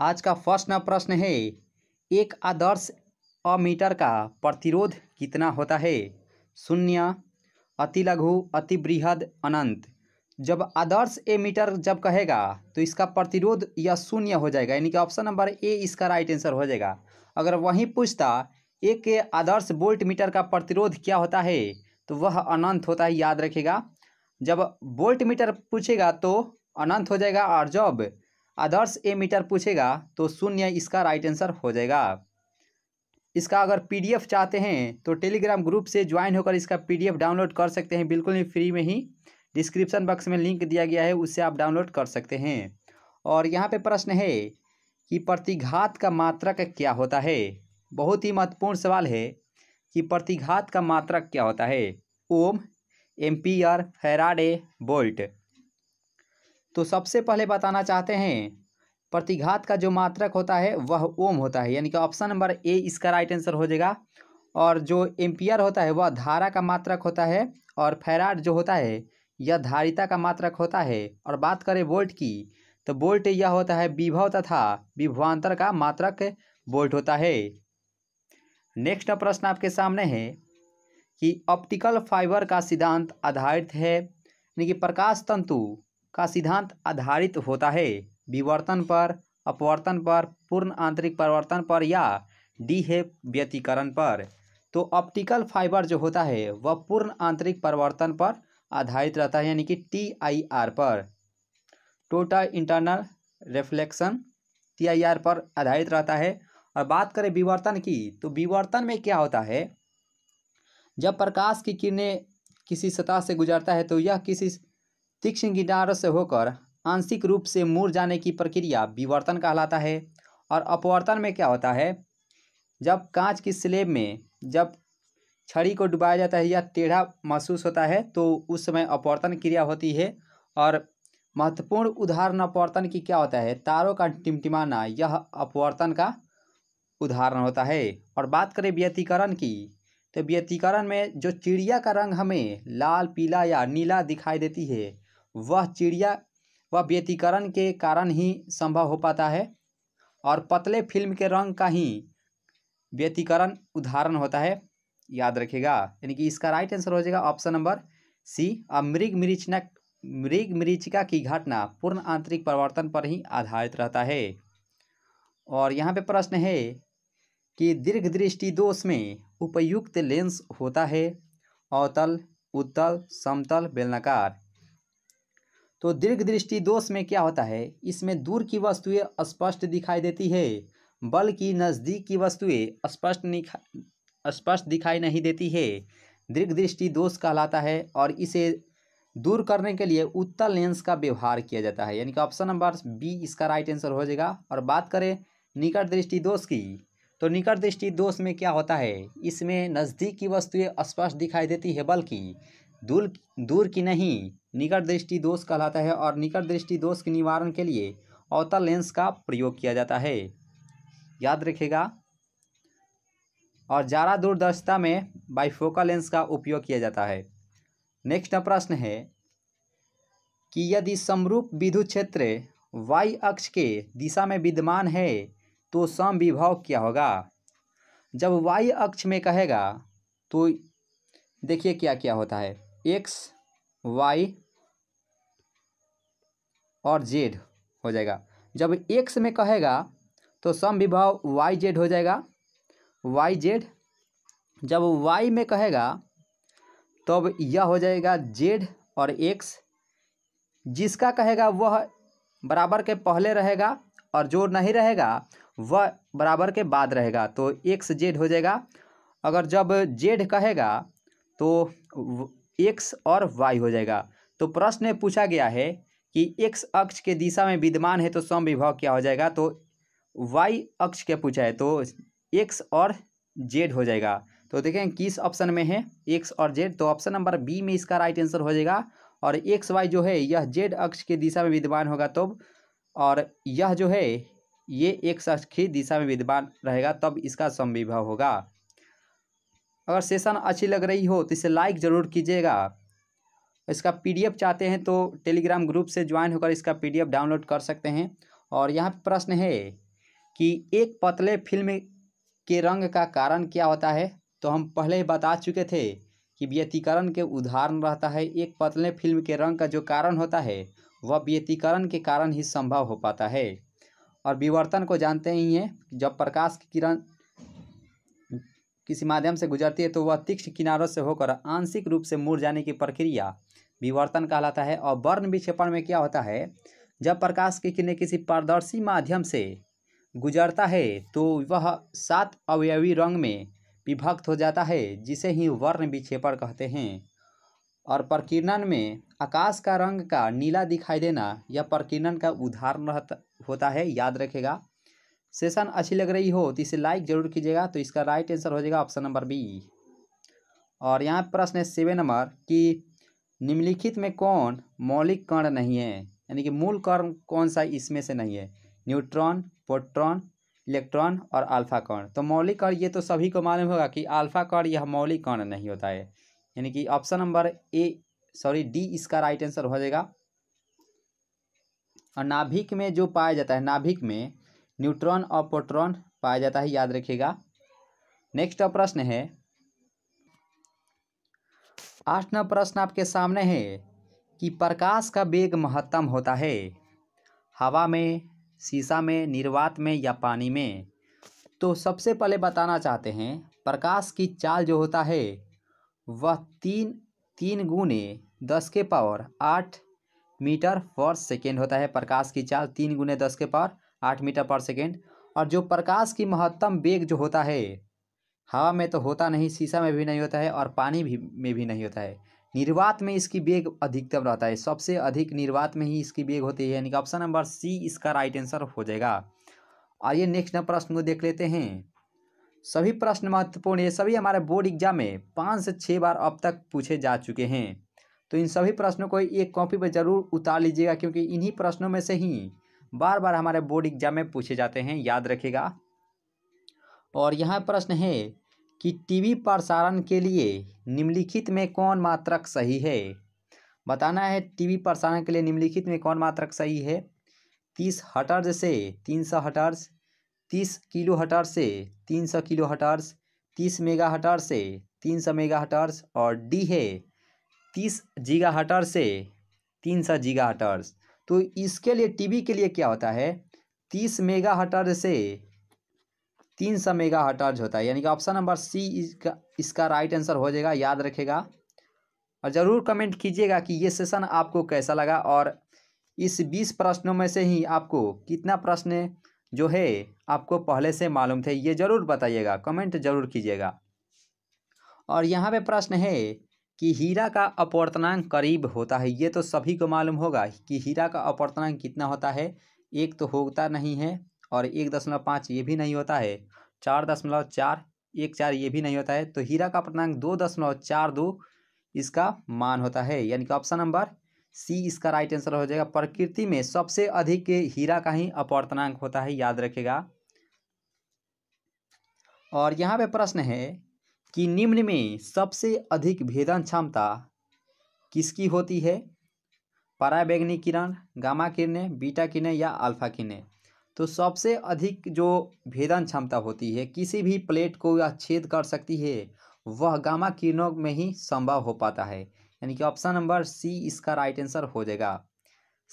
आज का first number प्रश्न है एक आदर्श अमीटर का प्रतिरोध कितना होता है शून्य अति लघु अति बृहद अनंत जब आदर्श ए मीटर जब कहेगा तो इसका प्रतिरोध या शून्य हो जाएगा यानी कि ऑप्शन नंबर ए इसका राइट आंसर हो जाएगा अगर वहीं पूछता एक के आदर्श बोल्ट मीटर का प्रतिरोध क्या होता है तो वह अनंत होता है याद रखेगा जब बोल्ट मीटर पूछेगा तो अनंत हो जाएगा और जब आदर्श ए मीटर पूछेगा तो शून्य इसका राइट आंसर हो जाएगा इसका अगर पीडीएफ चाहते हैं तो टेलीग्राम ग्रुप से ज्वाइन होकर इसका पीडीएफ डाउनलोड कर सकते हैं बिल्कुल ही फ्री में ही डिस्क्रिप्शन बॉक्स में लिंक दिया गया है उससे आप डाउनलोड कर सकते हैं और यहाँ पे प्रश्न है कि प्रतिघात का मात्रक क्या होता है बहुत ही महत्वपूर्ण सवाल है कि प्रतिघात का मात्रक क्या होता है ओम एम्पियर फेराडे बोल्ट तो सबसे पहले बताना चाहते हैं प्रतिघात का जो मात्रक होता है वह ओम होता है यानी कि ऑप्शन नंबर ए इसका राइट आंसर हो जाएगा और जो एम्पियर होता है वह धारा का मात्रक होता है और फैराड जो होता है यह धारिता का मात्रक होता है और बात करें वोल्ट की तो वोल्ट यह होता है विभव तथा विभवांतर का मात्रक वोल्ट होता है नेक्स्ट प्रश्न आपके सामने है कि ऑप्टिकल फाइबर का सिद्धांत आधारित है यानी कि प्रकाश तंतु का सिद्धांत आधारित होता है विवर्तन पर अपवर्तन पर पूर्ण आंतरिक परिवर्तन पर या डी है व्यतीकरण पर तो ऑप्टिकल फाइबर जो होता है वह पूर्ण आंतरिक परिवर्तन पर आधारित रहता है यानी कि टी आई आर पर total internal reflection T I R पर आधारित रहता है और बात करें विवर्तन की तो विवर्तन में क्या होता है जब प्रकाश की किरणें किसी सतह से गुजरता है तो यह किसी तीक्ष्ण गिटार से होकर आंशिक रूप से मुड़ जाने की प्रक्रिया विवर्तन कहलाता है और अपवर्तन में क्या होता है जब कांच की स्लेब में जब छड़ी को डुबाया जाता है या टेढ़ा महसूस होता है तो उस समय अपवर्तन क्रिया होती है और महत्वपूर्ण उदाहरण अपवर्तन की क्या होता है तारों का टिमटिमाना यह अपवर्तन का उदाहरण होता है और बात करें व्यतीकरण की तो व्यतीकरण में जो चिड़िया का रंग हमें लाल पीला या नीला दिखाई देती है वह चिड़िया व व्यतीकरण के कारण ही संभव हो पाता है और पतले फिल्म के रंग का ही व्यतीकरण उदाहरण होता है याद रखेगा यानी कि इसका राइट आंसर हो जाएगा ऑप्शन नंबर सी अब मृग मृचना मृग मृचिका की घटना पूर्ण आंतरिक परिवर्तन पर ही आधारित रहता है और यहाँ पे प्रश्न है कि दीर्घ दृष्टि दोष में उपयुक्त लेंस होता है अवतल उत्तल समतल बेलनाकार तो दीर्घ दृष्टि दोष में क्या होता है इसमें दूर की वस्तुएं स्पष्ट दिखाई देती है बल्कि नज़दीक की वस्तुएं स्पष्ट स्पष्ट दिखाई नहीं देती है दीर्घ दृष्टि दोष कहलाता है और इसे दूर करने के लिए उत्तर लेंस का व्यवहार किया जाता है यानी कि ऑप्शन नंबर बी इसका राइट आंसर हो जाएगा और बात करें निकट दृष्टि दोष की तो निकट दृष्टि दोष में क्या होता है इसमें नज़दीक की वस्तुएं स्पष्ट दिखाई देती है बल्कि दूर दूर की नहीं निकट दृष्टि दोष कहलाता है और निकट दृष्टि दोष के निवारण के लिए अवतल लेंस का प्रयोग किया जाता है याद रखेगा और ज़्यादा दूरदर्शिता में बाइफोकल लेंस का उपयोग किया जाता है नेक्स्ट प्रश्न है कि यदि समरूप विद्युत क्षेत्र वाई अक्ष के दिशा में विद्यमान है तो सम विभव क्या होगा जब वाई अक्ष में कहेगा तो देखिए क्या क्या होता है एक्स वाई और जेड हो जाएगा जब एक्स में कहेगा तो सम विभाव वाई जेड हो जाएगा वाई जेड जब वाई में कहेगा तब तो यह हो जाएगा जेड और एक्स जिसका कहेगा वह बराबर के पहले रहेगा और जो नहीं रहेगा वह बराबर के बाद रहेगा तो एक्स जेड हो जाएगा अगर जब जेड कहेगा तो एक्स और वाई हो जाएगा तो प्रश्न में पूछा गया है कि एक्स अक्ष के दिशा में विद्यमान है तो सम विभव क्या हो जाएगा तो वाई अक्ष क्या पूछा है तो एक्स और जेड हो जाएगा तो देखें किस ऑप्शन में है एक्स और जेड तो ऑप्शन नंबर बी में इसका राइट आंसर हो जाएगा और एक्स वाई जो है यह जेड अक्ष के दिशा में विद्यमान होगा तब तो और यह जो है ये एक्स अक्ष की दिशा में विद्यमान रहेगा तब तो इसका विभव होगा अगर सेशन अच्छी लग रही हो तो इसे लाइक ज़रूर कीजिएगा इसका पीडीएफ चाहते हैं तो टेलीग्राम ग्रुप से ज्वाइन होकर इसका पीडीएफ डाउनलोड कर सकते हैं और यहाँ प्रश्न है कि एक पतले फिल्म के रंग का कारण क्या होता है तो हम पहले ही बता चुके थे कि व्यतीकरण के उदाहरण रहता है एक पतले फिल्म के रंग का जो कारण होता है वह व्यतीकरण के कारण ही संभव हो पाता है और विवर्तन को जानते ही हैं जब प्रकाश की किरण किसी माध्यम से गुजरती है तो वह तीक्ष्ण किनारों से होकर आंशिक रूप से मुड़ जाने की प्रक्रिया विवर्तन कहलाता है और वर्ण विक्षेपण में क्या होता है जब प्रकाश की किरणें किसी पारदर्शी माध्यम से गुजरता है तो वह सात अवयवी रंग में विभक्त हो जाता है जिसे ही वर्ण विक्षेपण कहते हैं और प्रकीर्णन में आकाश का रंग का नीला दिखाई देना यह प्रकीर्णन का उदाहरण होता है याद रखेगा सेशन अच्छी लग रही हो तो इसे लाइक जरूर कीजिएगा तो इसका राइट आंसर हो जाएगा ऑप्शन नंबर बी और यहाँ प्रश्न है सेवन नंबर कि निम्नलिखित में कौन मौलिक कण नहीं है यानी कि मूल कर्ण कौन सा इसमें से नहीं है न्यूट्रॉन प्रोट्रॉन इलेक्ट्रॉन और अल्फा कण तो मौलिक कण ये तो सभी को मालूम होगा कि अल्फा कण यह मौलिक कण नहीं होता है यानी कि option number A sorry D इसका राइट आंसर हो जाएगा और नाभिक में जो पाया जाता है नाभिक में न्यूट्रॉन और प्रोट्रॉन पाया जाता है याद रखिएगा नेक्स्ट प्रश्न है आठ नंबर प्रश्न आपके सामने है कि प्रकाश का वेग महत्तम होता है हवा में शीशा में निर्वात में या पानी में तो सबसे पहले बताना चाहते हैं प्रकाश की चाल जो होता है वह तीन तीन गुने दस के पावर आठ मीटर पर सेकेंड होता है प्रकाश की चाल तीन गुने दस के पावर आठ मीटर पर सेकेंड और जो प्रकाश की महत्तम वेग जो होता है हवा में तो होता नहीं शीशा में भी नहीं होता है और पानी भी में भी नहीं होता है निर्वात में इसकी वेग अधिकतम रहता है सबसे अधिक निर्वात में ही इसकी वेग होती है यानी कि ऑप्शन नंबर सी इसका राइट आंसर हो जाएगा आइए नेक्स्ट प्रश्न को देख लेते हैं सभी प्रश्न महत्वपूर्ण है सभी हमारे बोर्ड एग्जाम में पाँच से छः बार अब तक पूछे जा चुके हैं तो इन सभी प्रश्नों को एक कॉपी पर जरूर उतार लीजिएगा क्योंकि इन्हीं प्रश्नों में से ही बार बार हमारे बोर्ड एग्जाम में पूछे जाते हैं याद रखेगा और यहाँ प्रश्न है कि टीवी प्रसारण के लिए निम्नलिखित में कौन मात्रक सही है बताना है टीवी प्रसारण के लिए निम्नलिखित में कौन मात्रक सही है तीस हटर्स से तीन सौ हटर्स तीस किलो हटर्स से तीन सौ किलो हटर्स तीस मेगा हटर्स से तीन सौ मेगा हटर्स और डी है तीस जीगा हटर्स से तीन सौ जीगा हटर्स तो इसके लिए टीबी के लिए क्या होता है तीस मेगा हटर्ज से तीन सौ मेगा हटर्ज होता है यानी कि ऑप्शन नंबर सी इसका इसका राइट आंसर हो जाएगा याद रखेगा और ज़रूर कमेंट कीजिएगा कि ये सेशन आपको कैसा लगा और इस बीस प्रश्नों में से ही आपको कितना प्रश्न जो है आपको पहले से मालूम थे ये ज़रूर बताइएगा कमेंट ज़रूर कीजिएगा और यहाँ पे प्रश्न है कि हीरा का अपवर्तनांक करीब होता है ये तो सभी को मालूम होगा कि हीरा का अपवर्तनांक कितना होता है एक तो होता नहीं है और एक दशमलव पाँच ये भी नहीं होता है चार दशमलव चार एक चार ये भी नहीं होता है तो हीरा का अपवर्तनांक दो दशमलव चार दो इसका मान होता है यानी कि ऑप्शन नंबर सी इसका राइट आंसर हो जाएगा प्रकृति में सबसे अधिक हीरा का ही अपवर्तनांक होता है याद रखेगा और यहाँ पे प्रश्न है कि निम्न में सबसे अधिक भेदन क्षमता किसकी होती है पराबैंगनी किरण गामा किरणें बीटा किरणें या अल्फा किरणें तो सबसे अधिक जो भेदन क्षमता होती है किसी भी प्लेट को या छेद कर सकती है वह गामा किरणों में ही संभव हो पाता है यानी कि ऑप्शन नंबर सी इसका राइट आंसर हो जाएगा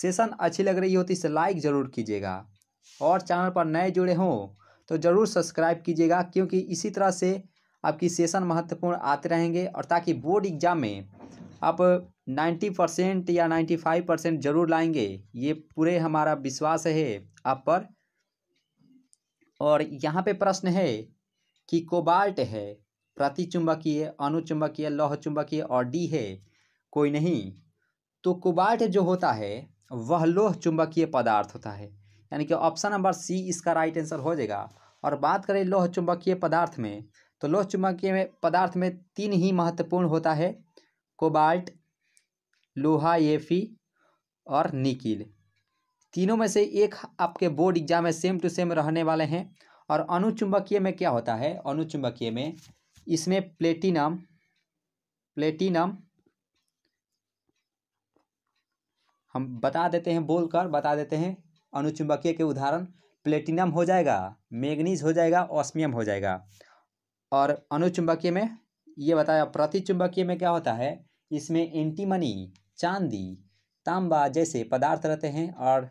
सेशन अच्छी लग रही होती तो इसे लाइक ज़रूर कीजिएगा और चैनल पर नए जुड़े हों तो ज़रूर सब्सक्राइब कीजिएगा क्योंकि इसी तरह से आपकी सेशन महत्वपूर्ण आते रहेंगे और ताकि बोर्ड एग्जाम में आप 90 परसेंट या 95 परसेंट जरूर लाएंगे ये पूरे हमारा विश्वास है आप पर और यहाँ पे प्रश्न है कि कोबाल्ट है प्रतिचुंबकीय अनुचुंबकीय लौह चुंबकीय और डी है कोई नहीं तो कोबाल्ट जो होता है वह लोह चुंबकीय पदार्थ होता है यानी कि ऑप्शन नंबर सी इसका राइट आंसर हो जाएगा और बात करें लोह चुंबकीय पदार्थ में तो लोह चुंबकीय में पदार्थ में तीन ही महत्वपूर्ण होता है कोबाल्ट लोहा एफी और निकिल तीनों में से एक आपके बोर्ड एग्जाम में सेम टू सेम रहने वाले हैं और अनुचुंबकीय में क्या होता है अनुचुंबकीय में इसमें प्लेटिनम प्लेटिनम हम बता देते हैं बोलकर बता देते हैं अनुचुंबकीय के उदाहरण प्लेटिनम हो जाएगा मैग्नीज हो जाएगा ऑस्मियम हो जाएगा और अनुचुंबकीय में ये बताया प्रतिचुंबकीय में क्या होता है इसमें एंटीमनी चांदी तांबा जैसे पदार्थ रहते हैं और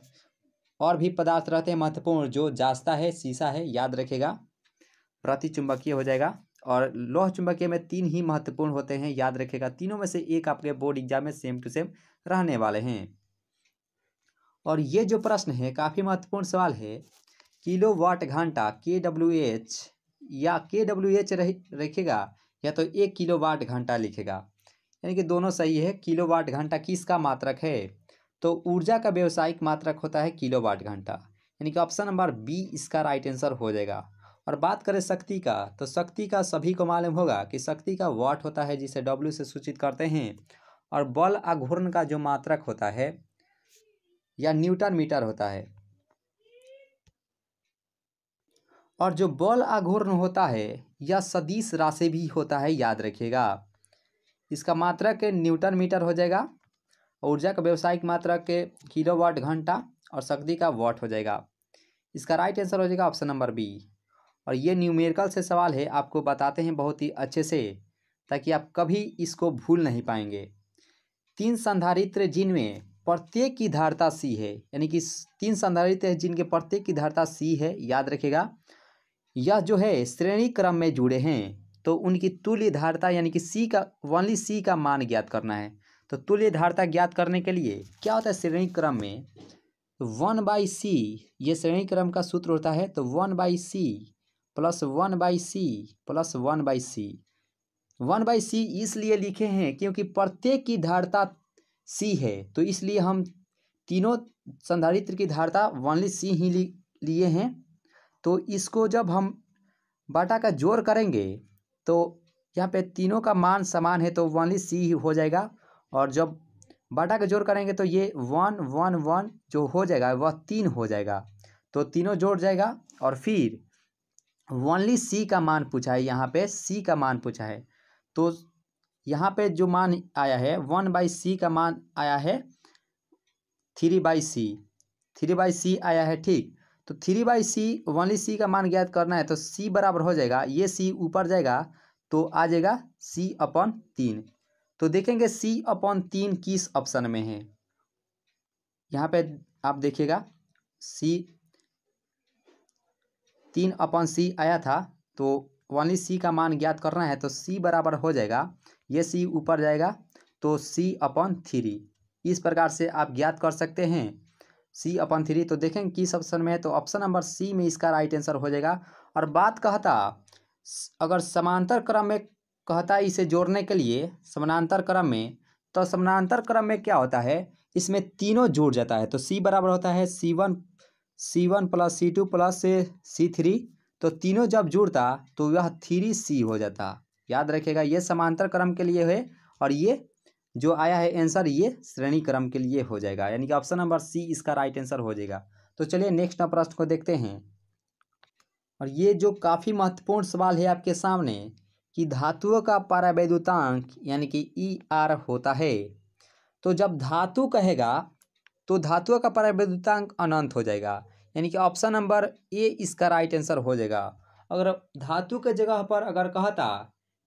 और भी पदार्थ रहते हैं महत्वपूर्ण जो जास्ता है शीशा है याद रखेगा प्रतिचुंबकीय हो जाएगा और लोह चुंबकीय में तीन ही महत्वपूर्ण होते हैं याद रखेगा तीनों में से एक आपके बोर्ड एग्जाम में सेम टू सेम रहने वाले हैं और ये जो प्रश्न है काफ़ी महत्वपूर्ण सवाल है किलो वाट घंटा के डब्ल्यू एच या के डब्ल्यू एच रखेगा या तो एक किलो वाट घंटा लिखेगा यानी कि दोनों सही है किलो वाट घंटा किसका मात्रक है तो ऊर्जा का व्यावसायिक मात्रक होता है किलो वाट घंटा यानी कि ऑप्शन नंबर बी इसका राइट आंसर हो जाएगा और बात करें शक्ति का तो शक्ति का सभी को मालूम होगा कि शक्ति का वाट होता है जिसे डब्ल्यू से सूचित करते हैं और बल आघूर्ण का जो मात्रक होता है या न्यूटन मीटर होता है और जो बल आघूर्ण होता है यह सदीश राशि भी होता है याद रखिएगा इसका मात्रक न्यूटन मीटर हो जाएगा ऊर्जा का व्यावसायिक मात्रक किलो वाट घंटा और शक्ति का वाट हो जाएगा इसका राइट आंसर हो जाएगा ऑप्शन नंबर बी और ये न्यूमेरिकल से सवाल है आपको बताते हैं बहुत ही अच्छे से ताकि आप कभी इसको भूल नहीं पाएंगे तीन संधारित्र जिनमें प्रत्येक की धारता सी है यानी कि तीन संधारित्र जिनके प्रत्येक की धारता सी है याद रखेगा यह जो है श्रेणी क्रम में जुड़े हैं तो उनकी तुल्य धारता यानी कि सी का वनली सी का मान ज्ञात करना है तो तुल्य धारता ज्ञात करने के लिए क्या होता है श्रेणी क्रम में वन बाई सी ये श्रेणी क्रम का सूत्र होता है तो one by C plus one by C plus one by C one by C इसलिए लिखे हैं क्योंकि प्रत्येक की धारता सी है तो इसलिए हम तीनों संधारित्र की धारता वनली सी ही लिए हैं तो इसको जब हम बाटा का जोड़ करेंगे तो यहाँ पे तीनों का मान समान है तो वनली सी ही हो जाएगा और जब बाटा का जोड़ करेंगे तो ये वन वन वन जो हो जाएगा वह तीन हो जाएगा तो तीनों जोड़ जाएगा और फिर वनली सी का मान पूछा है यहाँ पे सी का मान पूछा है तो यहाँ पे जो मान आया है वन बाई सी का मान आया है three by C three by C आया है ठीक तो three by C only C का मान ज्ञात करना है तो सी बराबर हो जाएगा ये सी ऊपर जाएगा तो आ जाएगा सी अपॉन तीन तो देखेंगे सी अपॉन तीन किस ऑप्शन में है यहाँ पे आप देखिएगा सी तीन अपॉन सी आया था तो वनली सी का मान ज्ञात करना है तो सी बराबर हो जाएगा ये सी ऊपर जाएगा तो सी अपॉन थ्री इस प्रकार से आप ज्ञात कर सकते हैं सी अपन थ्री तो देखेंगे किस ऑप्शन में है तो ऑप्शन नंबर सी में इसका राइट आंसर हो जाएगा और बात कहता अगर समांतर क्रम में कहता इसे जोड़ने के लिए समानांतर क्रम में तो समानांतर क्रम में क्या होता है इसमें तीनों जुड़ जाता है तो सी बराबर होता है C one C one plus C two plus C three तो तीनों जब जुड़ता तो वह थ्री सी हो जाता याद रखिएगा ये समांतर क्रम के लिए है और ये जो आया है आंसर ये श्रेणी क्रम के लिए हो जाएगा यानी कि ऑप्शन नंबर सी इसका राइट आंसर हो जाएगा तो चलिए नेक्स्ट प्रश्न को देखते हैं और ये जो काफ़ी महत्वपूर्ण सवाल है आपके सामने कि धातुओं का पारावैद्युतांक यानी कि ई e आर होता है तो जब धातु कहेगा तो धातुओं का पारावैद्युतांक अनंत हो जाएगा यानी कि ऑप्शन नंबर ए इसका राइट आंसर हो जाएगा अगर धातु के जगह पर अगर कहता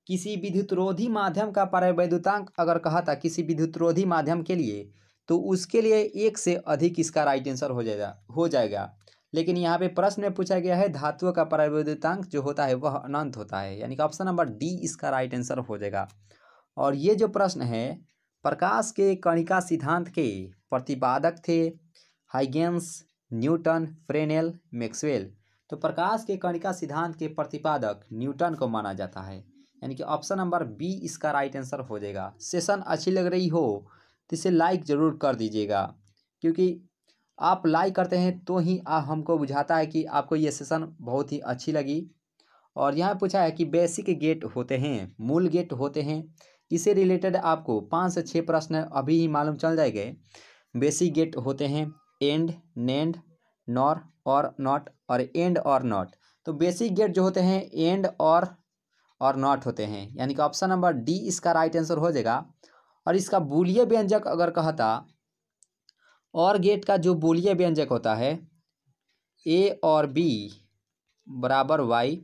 किसी विद्युतरोधी माध्यम का परवैधुतांक अगर कहा था किसी विद्युतरोधी माध्यम के लिए तो उसके लिए एक से अधिक इसका राइट आंसर हो जाएगा हो जाएगा लेकिन यहाँ पे प्रश्न में पूछा गया है धातुओं का परवैधुतांक जो होता है वह अनंत होता है यानी कि ऑप्शन नंबर डी इसका राइट आंसर हो जाएगा और ये जो प्रश्न है प्रकाश के कणिका सिद्धांत के प्रतिपादक थे हाइगेंस न्यूटन फ्रेनेल मैक्सवेल तो प्रकाश के कणिका सिद्धांत के प्रतिपादक न्यूटन को माना जाता है यानी कि ऑप्शन नंबर बी इसका राइट आंसर हो जाएगा सेशन अच्छी लग रही हो तो इसे लाइक ज़रूर कर दीजिएगा क्योंकि आप लाइक करते हैं तो ही आप हमको बुझाता है कि आपको ये सेशन बहुत ही अच्छी लगी और यहाँ पूछा है कि बेसिक गेट होते हैं मूल गेट होते हैं इसे रिलेटेड आपको पाँच से छः प्रश्न अभी ही मालूम चल जाएंगे बेसिक गेट होते हैं एंड नेंड नॉर और नॉट और एंड और नॉट तो बेसिक गेट जो होते हैं एंड और और नॉट होते हैं यानी कि ऑप्शन नंबर डी इसका राइट आंसर हो जाएगा और इसका बोलिय व्यंजक अगर कहता और गेट का जो बोलिय व्यंजक होता है ए और बी बराबर वाई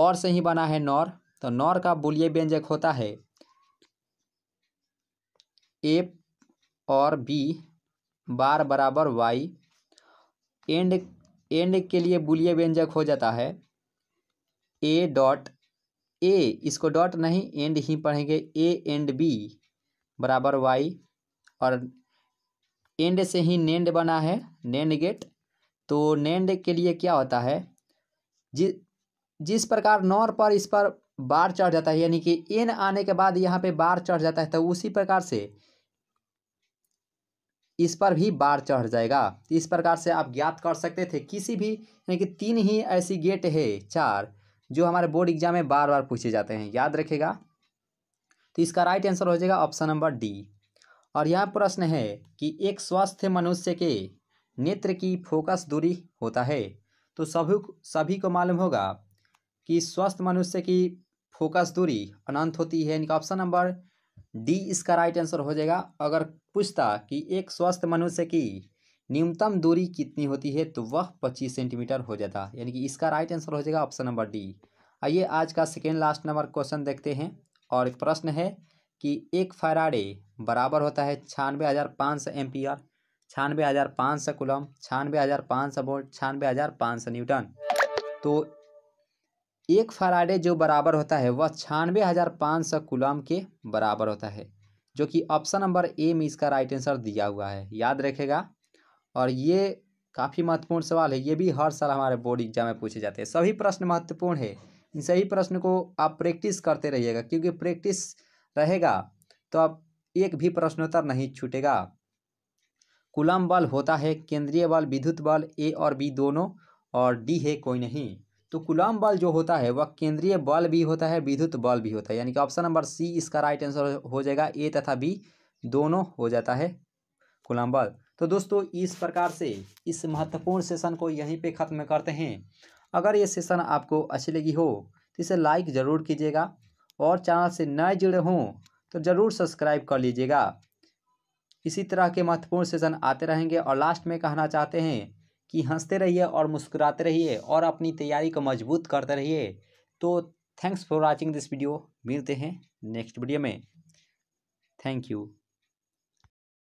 और से ही बना है नॉर तो नॉर का बोलिय व्यंजक होता है ए और बी बार बराबर वाई एंड एंड के लिए बोलिए व्यंजक हो जाता है ए डॉट ए इसको डॉट नहीं एंड ही पढ़ेंगे ए एंड बी बराबर वाई और एंड से ही नेंड बना है नेंड गेट तो नेंड के लिए क्या होता है जि जिस प्रकार नॉर पर इस पर बार चढ़ जाता है यानी कि एन आने के बाद यहाँ पे बार चढ़ जाता है तो उसी प्रकार से इस पर भी बार चढ़ जाएगा इस प्रकार से आप ज्ञात कर सकते थे किसी भी यानी कि तीन ही ऐसी गेट है चार जो हमारे बोर्ड एग्जाम में बार बार पूछे जाते हैं याद रखेगा तो इसका राइट आंसर हो जाएगा ऑप्शन नंबर डी और यह प्रश्न है कि एक स्वस्थ मनुष्य के नेत्र की फोकस दूरी होता है तो सभी सभी को मालूम होगा कि स्वस्थ मनुष्य की फोकस दूरी अनंत होती है इनका ऑप्शन नंबर डी इसका राइट आंसर हो जाएगा अगर पूछता कि एक स्वस्थ मनुष्य की न्यूनतम दूरी कितनी होती है तो वह पच्चीस सेंटीमीटर हो जाता यानी कि इसका राइट आंसर हो जाएगा ऑप्शन नंबर डी आइए आज का सेकेंड लास्ट नंबर क्वेश्चन देखते हैं और प्रश्न है कि एक फराडे बराबर होता है छानवे हज़ार पाँच सौ एम्पियर छानबे हज़ार पाँच सौ कुलम छियानवे हज़ार पाँच सौ वोल्ट छानबे हज़ार पाँच सौ न्यूटन तो एक फराडे जो बराबर होता है वह छानवे हज़ार पाँच सौ कुलम के बराबर होता है जो कि ऑप्शन नंबर ए में इसका राइट आंसर दिया हुआ है याद रखेगा और ये काफ़ी महत्वपूर्ण सवाल है ये भी हर साल हमारे बोर्ड एग्जाम में पूछे जाते हैं सभी प्रश्न महत्वपूर्ण है इन सभी प्रश्न को आप प्रैक्टिस करते रहिएगा क्योंकि प्रैक्टिस रहेगा तो आप एक भी प्रश्नोत्तर नहीं छूटेगा कुलम बल होता है केंद्रीय बल विद्युत बल ए और बी दोनों और डी है कोई नहीं तो कुलम बल जो होता है वह केंद्रीय बल भी होता है विद्युत बल भी होता है यानी कि ऑप्शन नंबर सी इसका राइट आंसर हो जाएगा ए तथा बी दोनों हो जाता है कुलम बल तो दोस्तों इस प्रकार से इस महत्वपूर्ण सेशन को यहीं पे ख़त्म करते हैं अगर ये सेशन आपको अच्छी लगी हो तो इसे लाइक ज़रूर कीजिएगा और चैनल से नए जुड़े हों तो ज़रूर सब्सक्राइब कर लीजिएगा इसी तरह के महत्वपूर्ण सेशन आते रहेंगे और लास्ट में कहना चाहते हैं कि हंसते रहिए और मुस्कुराते रहिए और अपनी तैयारी को मजबूत करते रहिए तो thanks for watching this video मिलते हैं नेक्स्ट वीडियो में थैंक यू